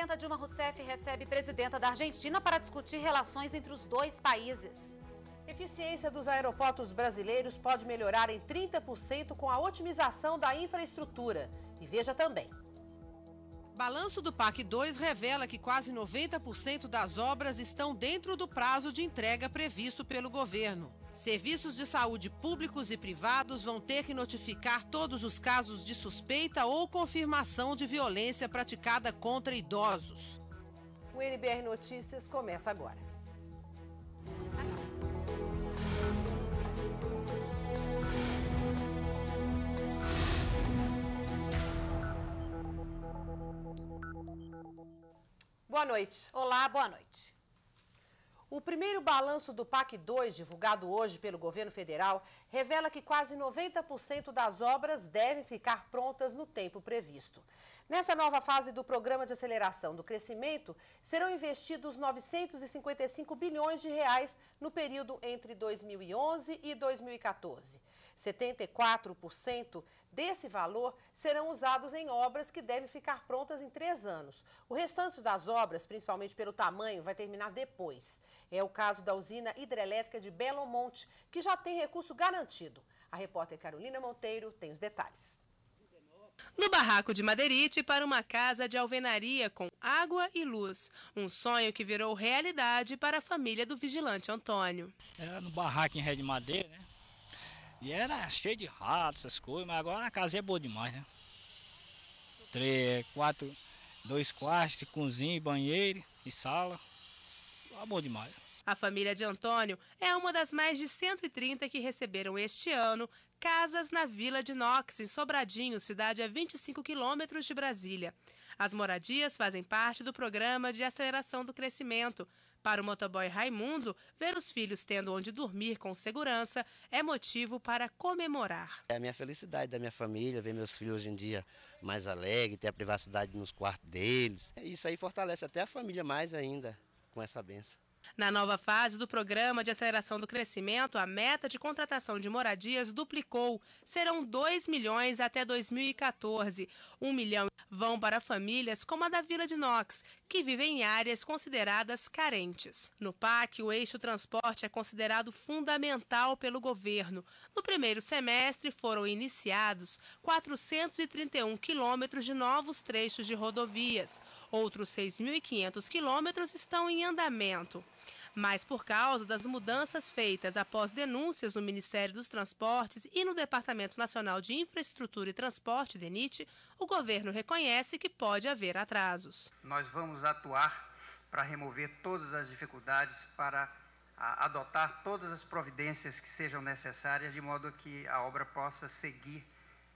presidenta Dilma Rousseff recebe presidenta da Argentina para discutir relações entre os dois países. Eficiência dos aeroportos brasileiros pode melhorar em 30% com a otimização da infraestrutura. E veja também. Balanço do PAC 2 revela que quase 90% das obras estão dentro do prazo de entrega previsto pelo governo. Serviços de saúde públicos e privados vão ter que notificar todos os casos de suspeita ou confirmação de violência praticada contra idosos. O NBR Notícias começa agora. Boa noite. Olá, boa noite. O primeiro balanço do PAC 2, divulgado hoje pelo governo federal, revela que quase 90% das obras devem ficar prontas no tempo previsto. Nessa nova fase do Programa de Aceleração do Crescimento, serão investidos 955 bilhões de reais no período entre 2011 e 2014. 74% desse valor serão usados em obras que devem ficar prontas em três anos. O restante das obras, principalmente pelo tamanho, vai terminar depois. É o caso da usina hidrelétrica de Belo Monte, que já tem recurso garantido garantido. A repórter Carolina Monteiro tem os detalhes. No barraco de Madeirite para uma casa de alvenaria com água e luz. Um sonho que virou realidade para a família do vigilante Antônio. Era no barraco em ré de madeira, né? E era cheio de ratos, essas coisas, mas agora a casa é boa demais, né? Três, quatro, dois quartos, cozinha, banheiro e sala. É boa demais. A família de Antônio é uma das mais de 130 que receberam este ano casas na Vila de Nox em Sobradinho, cidade a 25 quilômetros de Brasília. As moradias fazem parte do programa de aceleração do crescimento. Para o motoboy Raimundo, ver os filhos tendo onde dormir com segurança é motivo para comemorar. É a minha felicidade da minha família, ver meus filhos hoje em dia mais alegres, ter a privacidade nos quartos deles. É, isso aí fortalece até a família mais ainda com essa benção. Na nova fase do Programa de Aceleração do Crescimento, a meta de contratação de moradias duplicou. Serão 2 milhões até 2014. 1 um milhão vão para famílias como a da Vila de Knox, que vivem em áreas consideradas carentes. No PAC, o eixo transporte é considerado fundamental pelo governo. No primeiro semestre, foram iniciados 431 quilômetros de novos trechos de rodovias. Outros 6.500 quilômetros estão em andamento. Mas por causa das mudanças feitas após denúncias no Ministério dos Transportes e no Departamento Nacional de Infraestrutura e Transporte, DENIT, o governo reconhece que pode haver atrasos. Nós vamos atuar para remover todas as dificuldades, para adotar todas as providências que sejam necessárias, de modo que a obra possa seguir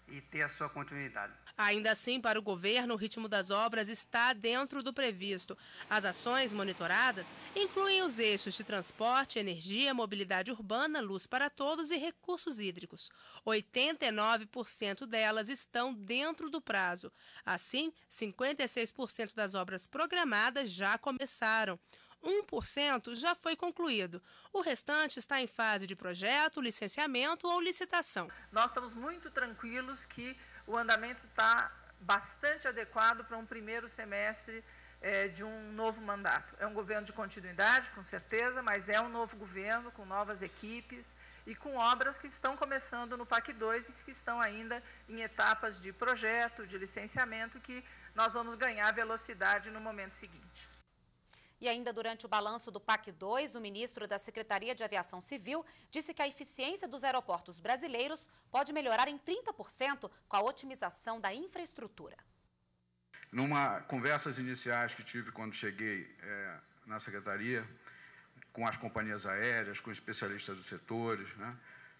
e ter a sua continuidade. Ainda assim, para o governo, o ritmo das obras está dentro do previsto. As ações monitoradas incluem os eixos de transporte, energia, mobilidade urbana, luz para todos e recursos hídricos. 89% delas estão dentro do prazo. Assim, 56% das obras programadas já começaram. 1% já foi concluído. O restante está em fase de projeto, licenciamento ou licitação. Nós estamos muito tranquilos que o andamento está bastante adequado para um primeiro semestre é, de um novo mandato. É um governo de continuidade, com certeza, mas é um novo governo, com novas equipes e com obras que estão começando no PAC 2 e que estão ainda em etapas de projeto, de licenciamento, que nós vamos ganhar velocidade no momento seguinte. E ainda durante o balanço do PAC 2, o ministro da Secretaria de Aviação Civil disse que a eficiência dos aeroportos brasileiros pode melhorar em 30% com a otimização da infraestrutura. Numa conversas iniciais que tive quando cheguei é, na secretaria, com as companhias aéreas, com especialistas dos setores, né,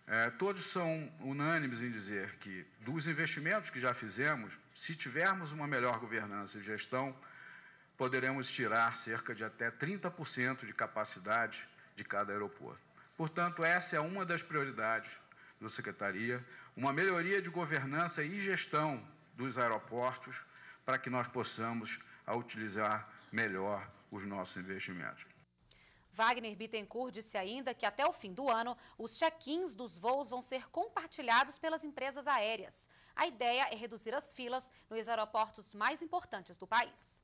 é, todos são unânimes em dizer que, dos investimentos que já fizemos, se tivermos uma melhor governança e gestão, poderemos tirar cerca de até 30% de capacidade de cada aeroporto. Portanto, essa é uma das prioridades da Secretaria, uma melhoria de governança e gestão dos aeroportos para que nós possamos utilizar melhor os nossos investimentos. Wagner Bittencourt disse ainda que até o fim do ano, os check-ins dos voos vão ser compartilhados pelas empresas aéreas. A ideia é reduzir as filas nos aeroportos mais importantes do país.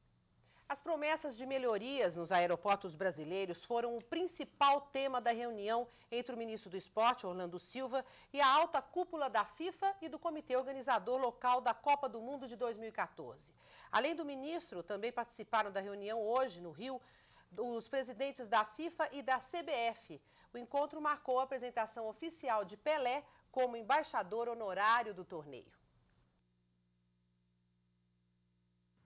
As promessas de melhorias nos aeroportos brasileiros foram o principal tema da reunião entre o ministro do Esporte, Orlando Silva, e a alta cúpula da FIFA e do comitê organizador local da Copa do Mundo de 2014. Além do ministro, também participaram da reunião hoje no Rio os presidentes da FIFA e da CBF. O encontro marcou a apresentação oficial de Pelé como embaixador honorário do torneio.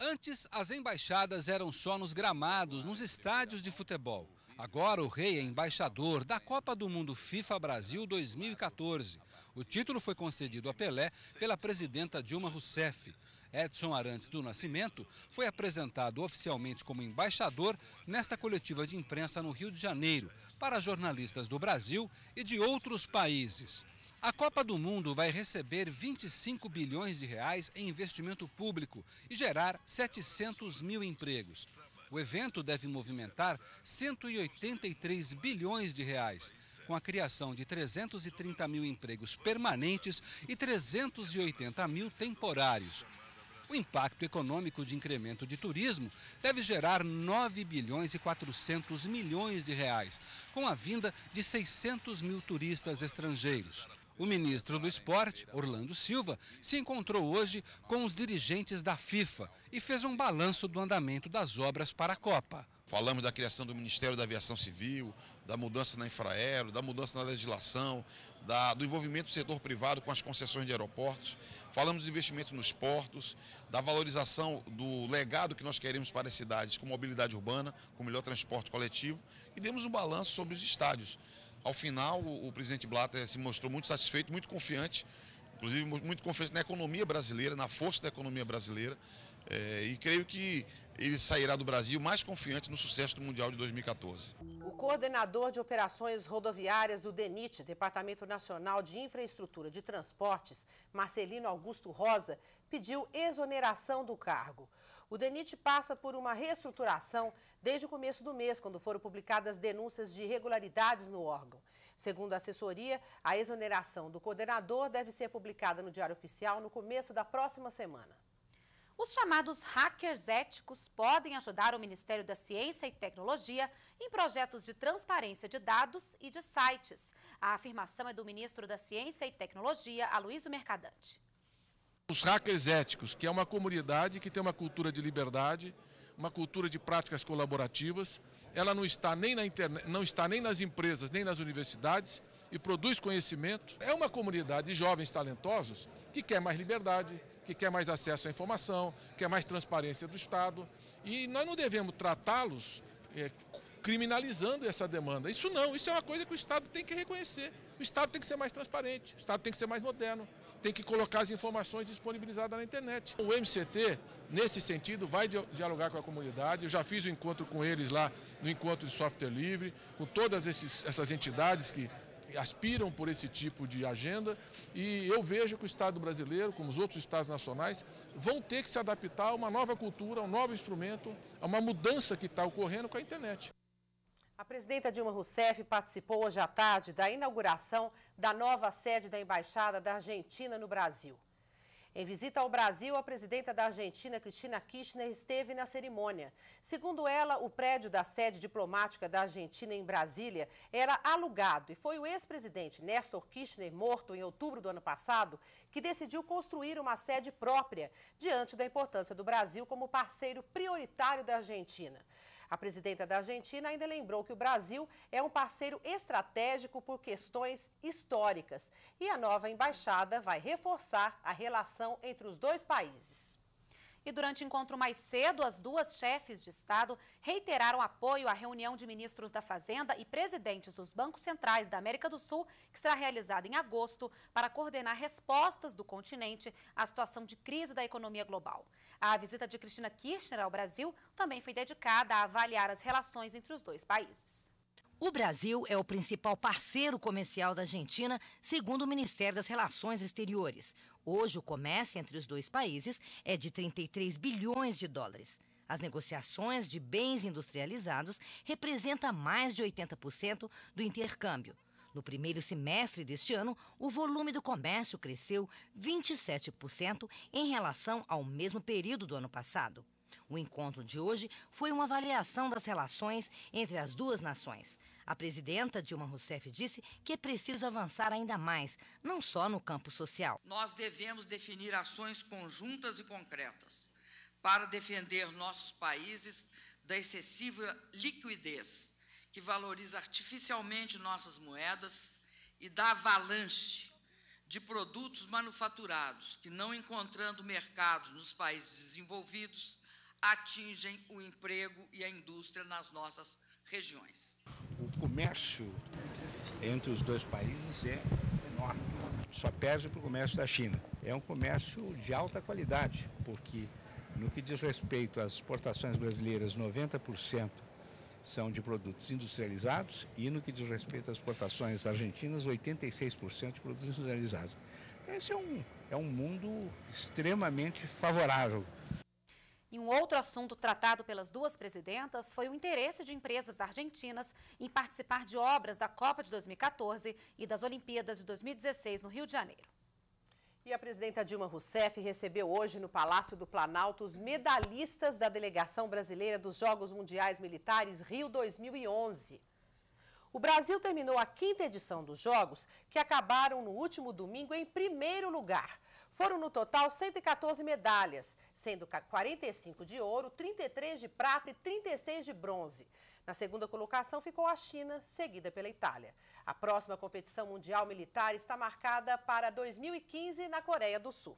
Antes, as embaixadas eram só nos gramados, nos estádios de futebol. Agora, o rei é embaixador da Copa do Mundo FIFA Brasil 2014. O título foi concedido a Pelé pela presidenta Dilma Rousseff. Edson Arantes do Nascimento foi apresentado oficialmente como embaixador nesta coletiva de imprensa no Rio de Janeiro, para jornalistas do Brasil e de outros países. A Copa do Mundo vai receber 25 bilhões de reais em investimento público e gerar 700 mil empregos. O evento deve movimentar 183 bilhões de reais, com a criação de 330 mil empregos permanentes e 380 mil temporários. O impacto econômico de incremento de turismo deve gerar 9 bilhões e 400 milhões de reais, com a vinda de 600 mil turistas estrangeiros. O ministro do Esporte, Orlando Silva, se encontrou hoje com os dirigentes da FIFA e fez um balanço do andamento das obras para a Copa. Falamos da criação do Ministério da Aviação Civil, da mudança na infraero, da mudança na legislação, da, do envolvimento do setor privado com as concessões de aeroportos. Falamos do investimento nos portos, da valorização do legado que nós queremos para as cidades com mobilidade urbana, com melhor transporte coletivo. E demos um balanço sobre os estádios. Ao final, o, o presidente Blatter se mostrou muito satisfeito, muito confiante, inclusive muito confiante na economia brasileira, na força da economia brasileira. É, e creio que ele sairá do Brasil mais confiante no sucesso do Mundial de 2014. O coordenador de operações rodoviárias do DENIT, Departamento Nacional de Infraestrutura de Transportes, Marcelino Augusto Rosa, pediu exoneração do cargo. O DENIT passa por uma reestruturação desde o começo do mês, quando foram publicadas denúncias de irregularidades no órgão. Segundo a assessoria, a exoneração do coordenador deve ser publicada no Diário Oficial no começo da próxima semana. Os chamados hackers éticos podem ajudar o Ministério da Ciência e Tecnologia em projetos de transparência de dados e de sites. A afirmação é do ministro da Ciência e Tecnologia, Aloysio Mercadante. Os hackers éticos, que é uma comunidade que tem uma cultura de liberdade, uma cultura de práticas colaborativas, ela não está nem na internet, não está nem nas empresas, nem nas universidades e produz conhecimento. É uma comunidade de jovens talentosos que quer mais liberdade, que quer mais acesso à informação, quer mais transparência do Estado, e nós não devemos tratá-los é, criminalizando essa demanda. Isso não, isso é uma coisa que o Estado tem que reconhecer. O Estado tem que ser mais transparente, o Estado tem que ser mais moderno, tem que colocar as informações disponibilizadas na internet. O MCT, nesse sentido, vai dialogar com a comunidade. Eu já fiz o um encontro com eles lá no encontro de software livre, com todas esses, essas entidades que aspiram por esse tipo de agenda e eu vejo que o Estado brasileiro, como os outros Estados nacionais, vão ter que se adaptar a uma nova cultura, a um novo instrumento, a uma mudança que está ocorrendo com a internet. A presidenta Dilma Rousseff participou hoje à tarde da inauguração da nova sede da Embaixada da Argentina no Brasil. Em visita ao Brasil, a presidenta da Argentina, Cristina Kirchner, esteve na cerimônia. Segundo ela, o prédio da sede diplomática da Argentina em Brasília era alugado e foi o ex-presidente Néstor Kirchner, morto em outubro do ano passado, que decidiu construir uma sede própria, diante da importância do Brasil como parceiro prioritário da Argentina. A presidenta da Argentina ainda lembrou que o Brasil é um parceiro estratégico por questões históricas e a nova embaixada vai reforçar a relação entre os dois países. E durante encontro mais cedo, as duas chefes de Estado reiteraram apoio à reunião de ministros da Fazenda e presidentes dos bancos centrais da América do Sul, que será realizada em agosto, para coordenar respostas do continente à situação de crise da economia global. A visita de Cristina Kirchner ao Brasil também foi dedicada a avaliar as relações entre os dois países. O Brasil é o principal parceiro comercial da Argentina, segundo o Ministério das Relações Exteriores. Hoje, o comércio entre os dois países é de 33 bilhões de dólares. As negociações de bens industrializados representam mais de 80% do intercâmbio. No primeiro semestre deste ano, o volume do comércio cresceu 27% em relação ao mesmo período do ano passado. O encontro de hoje foi uma avaliação das relações entre as duas nações. A presidenta Dilma Rousseff disse que é preciso avançar ainda mais, não só no campo social. Nós devemos definir ações conjuntas e concretas para defender nossos países da excessiva liquidez que valoriza artificialmente nossas moedas e da avalanche de produtos manufaturados que, não encontrando mercados nos países desenvolvidos, atingem o emprego e a indústria nas nossas regiões. O comércio entre os dois países é enorme. Só perde para o comércio da China. É um comércio de alta qualidade, porque no que diz respeito às exportações brasileiras, 90% são de produtos industrializados e no que diz respeito às exportações argentinas, 86% de produtos industrializados. Então, esse é um, é um mundo extremamente favorável e um outro assunto tratado pelas duas presidentas foi o interesse de empresas argentinas em participar de obras da Copa de 2014 e das Olimpíadas de 2016 no Rio de Janeiro. E a presidenta Dilma Rousseff recebeu hoje no Palácio do Planalto os medalhistas da delegação brasileira dos Jogos Mundiais Militares Rio 2011. O Brasil terminou a quinta edição dos Jogos, que acabaram no último domingo em primeiro lugar, foram no total 114 medalhas, sendo 45 de ouro, 33 de prata e 36 de bronze. Na segunda colocação ficou a China, seguida pela Itália. A próxima competição mundial militar está marcada para 2015 na Coreia do Sul.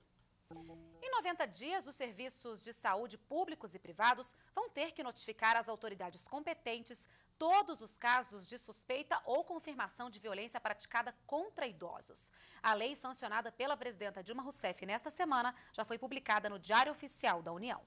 Em 90 dias, os serviços de saúde públicos e privados vão ter que notificar as autoridades competentes todos os casos de suspeita ou confirmação de violência praticada contra idosos. A lei sancionada pela presidenta Dilma Rousseff nesta semana já foi publicada no Diário Oficial da União.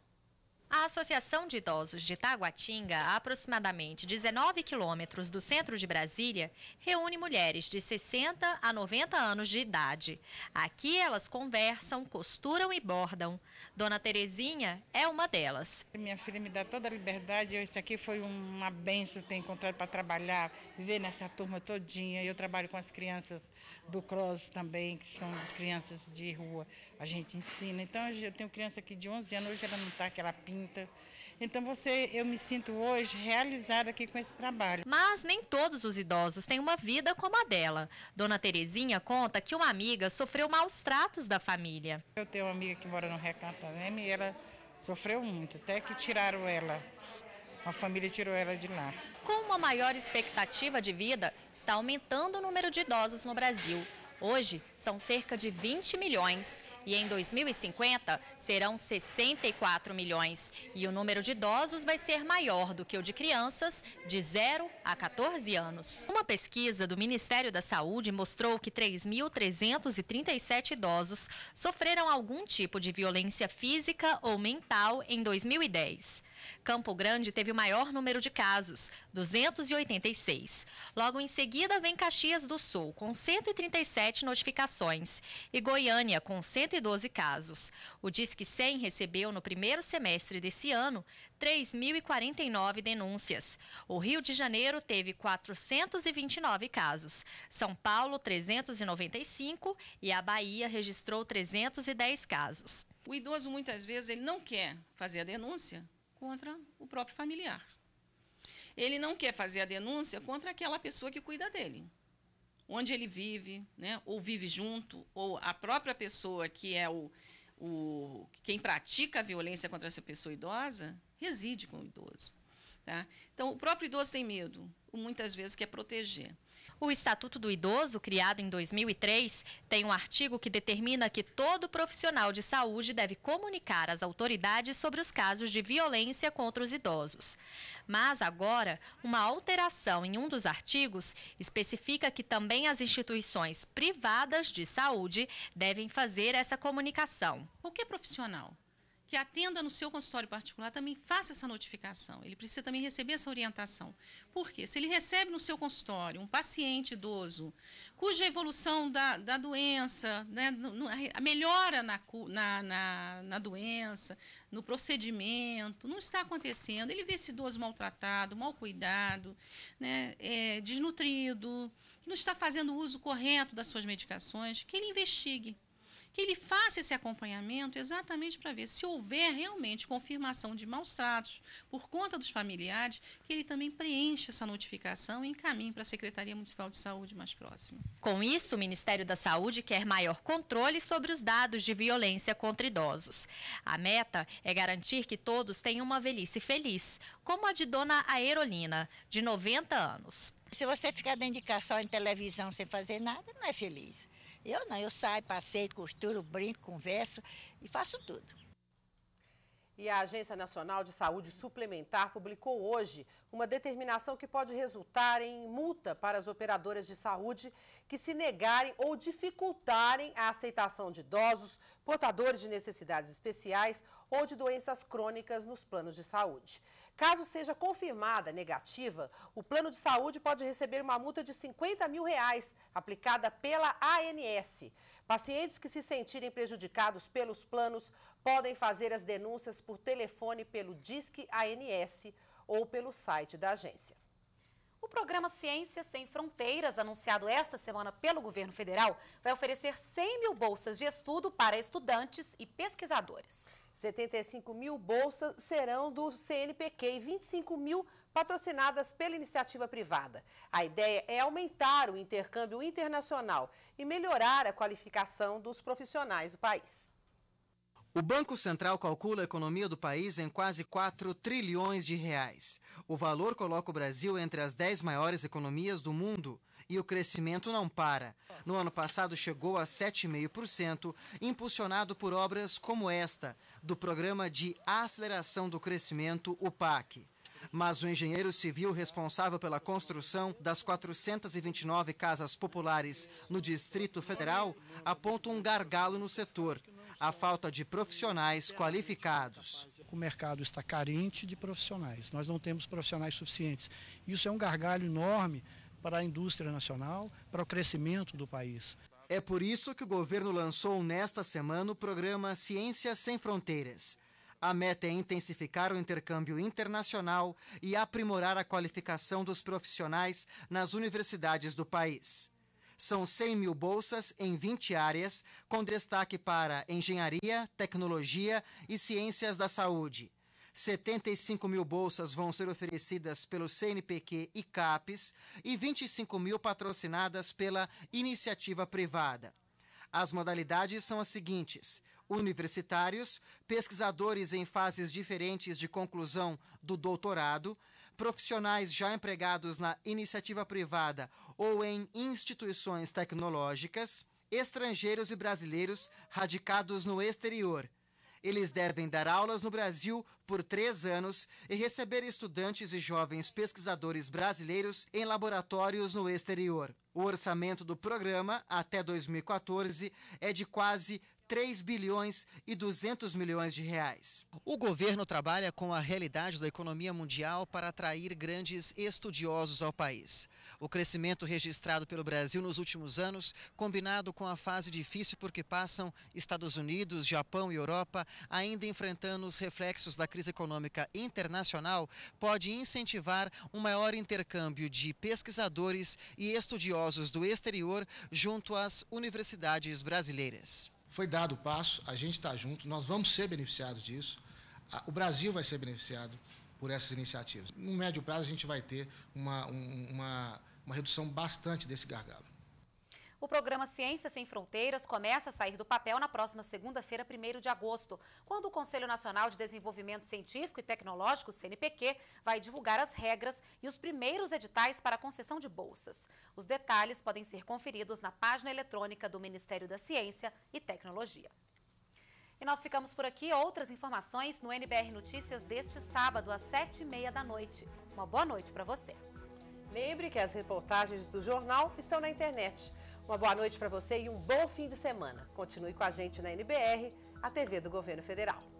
A Associação de Idosos de Taguatinga, a aproximadamente 19 quilômetros do centro de Brasília, reúne mulheres de 60 a 90 anos de idade. Aqui elas conversam, costuram e bordam. Dona Terezinha é uma delas. Minha filha me dá toda a liberdade, isso aqui foi uma benção ter encontrado para trabalhar, viver nessa turma todinha. Eu trabalho com as crianças do CROSS também, que são crianças de rua, a gente ensina. Então, eu tenho criança aqui de 11 anos, hoje ela não está, que ela pinta. Então, você, eu me sinto hoje realizada aqui com esse trabalho. Mas nem todos os idosos têm uma vida como a dela. Dona Terezinha conta que uma amiga sofreu maus tratos da família. Eu tenho uma amiga que mora no Recanto e ela sofreu muito, até que tiraram ela a família tirou ela de lá. Com uma maior expectativa de vida, está aumentando o número de idosos no Brasil. Hoje, são cerca de 20 milhões e em 2050 serão 64 milhões. E o número de idosos vai ser maior do que o de crianças de 0 a 14 anos. Uma pesquisa do Ministério da Saúde mostrou que 3.337 idosos sofreram algum tipo de violência física ou mental em 2010. Campo Grande teve o maior número de casos, 286. Logo em seguida vem Caxias do Sul, com 137 notificações, e Goiânia, com 112 casos. O Disque 100 recebeu no primeiro semestre desse ano 3.049 denúncias. O Rio de Janeiro teve 429 casos, São Paulo 395 e a Bahia registrou 310 casos. O idoso muitas vezes ele não quer fazer a denúncia contra o próprio familiar. Ele não quer fazer a denúncia contra aquela pessoa que cuida dele, onde ele vive, né? ou vive junto, ou a própria pessoa que é o, o quem pratica a violência contra essa pessoa idosa reside com o idoso. Tá? Então, o próprio idoso tem medo, muitas vezes quer é proteger. O Estatuto do Idoso, criado em 2003, tem um artigo que determina que todo profissional de saúde deve comunicar às autoridades sobre os casos de violência contra os idosos. Mas agora, uma alteração em um dos artigos especifica que também as instituições privadas de saúde devem fazer essa comunicação. O que é profissional? que atenda no seu consultório particular também faça essa notificação. Ele precisa também receber essa orientação. Por quê? Se ele recebe no seu consultório um paciente idoso cuja evolução da, da doença, né, a melhora na, na, na, na doença, no procedimento, não está acontecendo, ele vê esse idoso maltratado, mal cuidado, né, é, desnutrido, que não está fazendo o uso correto das suas medicações, que ele investigue ele faça esse acompanhamento exatamente para ver se houver realmente confirmação de maus tratos por conta dos familiares, que ele também preencha essa notificação e encaminhe para a Secretaria Municipal de Saúde mais próxima. Com isso, o Ministério da Saúde quer maior controle sobre os dados de violência contra idosos. A meta é garantir que todos tenham uma velhice feliz, como a de dona Aerolina, de 90 anos. Se você ficar dentro de casa só em televisão sem fazer nada, não é feliz. Eu não, eu saio, passeio, costuro, brinco, converso e faço tudo. E a Agência Nacional de Saúde Suplementar publicou hoje uma determinação que pode resultar em multa para as operadoras de saúde que se negarem ou dificultarem a aceitação de idosos, portadores de necessidades especiais ou de doenças crônicas nos planos de saúde. Caso seja confirmada negativa, o plano de saúde pode receber uma multa de 50 mil reais aplicada pela ANS. Pacientes que se sentirem prejudicados pelos planos podem fazer as denúncias por telefone pelo Disque ANS ou pelo site da agência. O programa Ciência Sem Fronteiras, anunciado esta semana pelo governo federal, vai oferecer 100 mil bolsas de estudo para estudantes e pesquisadores. 75 mil bolsas serão do CNPq e 25 mil patrocinadas pela iniciativa privada. A ideia é aumentar o intercâmbio internacional e melhorar a qualificação dos profissionais do país. O Banco Central calcula a economia do país em quase 4 trilhões de reais. O valor coloca o Brasil entre as 10 maiores economias do mundo e o crescimento não para. No ano passado chegou a 7,5%, impulsionado por obras como esta, do Programa de Aceleração do Crescimento, o PAC mas o engenheiro civil responsável pela construção das 429 casas populares no Distrito Federal aponta um gargalo no setor: a falta de profissionais qualificados. O mercado está carente de profissionais, nós não temos profissionais suficientes. Isso é um gargalho enorme para a indústria nacional, para o crescimento do país. É por isso que o governo lançou nesta semana o programa Ciências Sem Fronteiras. A meta é intensificar o intercâmbio internacional e aprimorar a qualificação dos profissionais nas universidades do país. São 100 mil bolsas em 20 áreas, com destaque para engenharia, tecnologia e ciências da saúde. 75 mil bolsas vão ser oferecidas pelo CNPq e CAPES e 25 mil patrocinadas pela iniciativa privada. As modalidades são as seguintes: universitários, pesquisadores em fases diferentes de conclusão do doutorado, profissionais já empregados na iniciativa privada ou em instituições tecnológicas, estrangeiros e brasileiros radicados no exterior eles devem dar aulas no Brasil por três anos e receber estudantes e jovens pesquisadores brasileiros em laboratórios no exterior. O orçamento do programa, até 2014, é de quase 3 bilhões e 200 milhões de reais. O governo trabalha com a realidade da economia mundial para atrair grandes estudiosos ao país. O crescimento registrado pelo Brasil nos últimos anos, combinado com a fase difícil por que passam Estados Unidos, Japão e Europa, ainda enfrentando os reflexos da crise econômica internacional, pode incentivar um maior intercâmbio de pesquisadores e estudiosos do exterior junto às universidades brasileiras. Foi dado o passo, a gente está junto, nós vamos ser beneficiados disso, o Brasil vai ser beneficiado por essas iniciativas. No médio prazo, a gente vai ter uma, uma, uma redução bastante desse gargalo. O programa Ciência Sem Fronteiras começa a sair do papel na próxima segunda-feira, 1 de agosto, quando o Conselho Nacional de Desenvolvimento Científico e Tecnológico, CNPq, vai divulgar as regras e os primeiros editais para a concessão de bolsas. Os detalhes podem ser conferidos na página eletrônica do Ministério da Ciência e Tecnologia. E nós ficamos por aqui. Outras informações no NBR Notícias deste sábado, às sete e meia da noite. Uma boa noite para você. Lembre que as reportagens do jornal estão na internet uma boa noite para você e um bom fim de semana. Continue com a gente na NBR, a TV do Governo Federal.